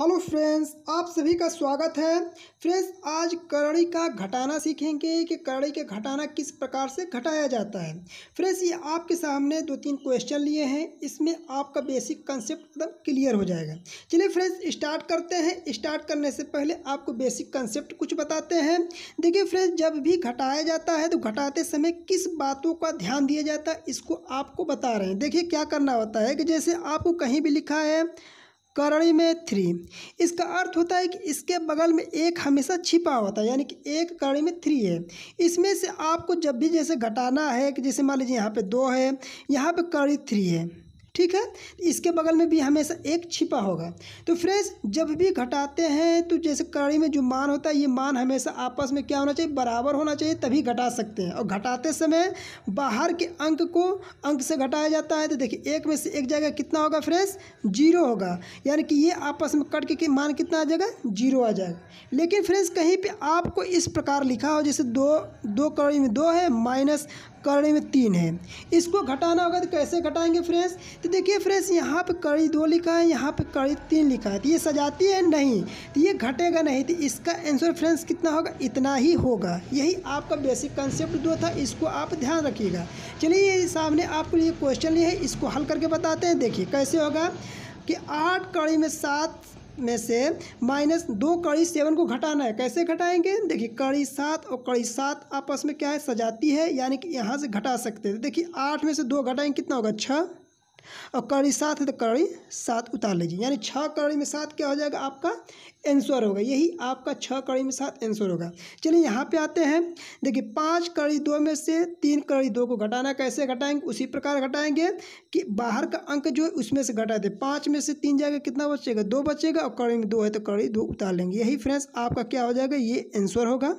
hello friends आप सभी का स्वागत है फ्रेंड्स आज करड़ी का घटाना सीखेंगे कि करड़ी के घटाना किस प्रकार से घटाया जाता है फ्रेंड्स ये आपके सामने दो तीन क्वेश्चन लिए हैं इसमें आपका बेसिक कंसेप्ट एकदम क्लियर हो जाएगा चलिए फ्रेंड्स स्टार्ट करते हैं स्टार्ट करने से पहले आपको बेसिक कंसेप्ट कुछ बताते हैं देखिए फ्रेंड्स जब भी घटाया जाता है तो घटाते समय किस बातों का ध्यान दिया जाता है इसको आपको बता रहे हैं देखिए क्या करना होता है कि जैसे आपको कहीं भी लिखा है करणी में थ्री इसका अर्थ होता है कि इसके बगल में एक हमेशा छिपा होता है यानी कि एक करणी में थ्री है इसमें से आपको जब भी जैसे घटाना है कि जैसे मान लीजिए यहाँ पे दो है यहाँ पे करणी थ्री है ठीक है इसके बगल में भी हमेशा एक छिपा होगा तो फ्रेंड्स जब भी घटाते हैं तो जैसे कड़ी में जो मान होता है ये मान हमेशा आपस में क्या होना चाहिए बराबर होना चाहिए तभी घटा सकते हैं और घटाते समय बाहर के अंक को अंक से घटाया जाता है तो देखिए एक में से एक जाएगा कितना होगा फ्रेंड्स जीरो होगा यानी कि ये आपस में कट के मान कितना आ जाएगा जीरो आ जाएगा लेकिन फ्रेंड्स कहीं पर आपको इस प्रकार लिखा हो जैसे दो दो कड़ी में दो है माइनस कड़ी में तीन है इसको घटाना होगा तो कैसे घटाएंगे फ्रेंड्स तो देखिए फ्रेंड्स यहाँ पे कड़ी दो लिखा है यहाँ पे कड़ी तीन लिखा है तो ये सजाती है नहीं तो ये घटेगा नहीं तो इसका आंसर फ्रेंड्स कितना होगा इतना ही होगा यही आपका बेसिक कंसेप्ट दो था इसको आप ध्यान रखिएगा चलिए ये सामने आपके लिए क्वेश्चन है इसको हल करके बताते हैं देखिए कैसे होगा कि आठ कड़ी में सात में से माइनस दो कड़ी सेवन को घटाना है कैसे घटाएंगे देखिए कड़ी सात और कड़ी सात आपस में क्या है सजाती है यानी कि यहाँ से घटा सकते हैं देखिए आठ में से दो घटाएंगे कितना होगा छः और कड़ी सात है तो कड़ी सात उतार लीजिए यानी छः कड़ी में सात क्या हो जाएगा आपका एंसर होगा यही आपका छः कड़ी में सात एंसर होगा चलिए यहाँ पे आते हैं देखिए पाँच कड़ी दो में से तीन कड़ी दो को घटाना कैसे घटाएंगे उसी प्रकार घटाएंगे कि बाहर का अंक जो है उसमें से घटा दे पाँच में से तीन जाएगा कितना बचेगा दो बचेगा और कड़ी में दो है तो कड़ी दो उतार लेंगे यही फ्रेंड्स आपका क्या हो जाएगा ये एंसर होगा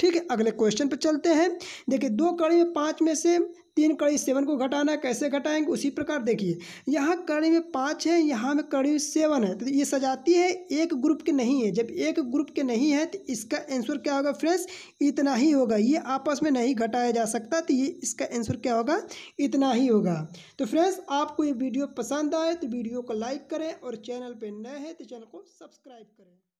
ठीक है अगले क्वेश्चन पर चलते हैं देखिए दो कड़ी में पाँच में से तीन कड़ी सेवन को घटाना है कैसे घटाएंगे उसी प्रकार देखिए यहाँ कड़ी में पाँच है यहाँ में कड़ी में सेवन है तो ये सजाती है एक ग्रुप के नहीं है जब एक ग्रुप के नहीं है तो इसका आंसर क्या होगा फ्रेंड्स इतना ही होगा ये आपस में नहीं घटाया जा सकता तो ये इसका आंसर क्या होगा इतना ही होगा तो फ्रेंड्स आपको ये वीडियो पसंद आए तो वीडियो को लाइक करें और चैनल पर नए हैं तो चैनल को सब्सक्राइब करें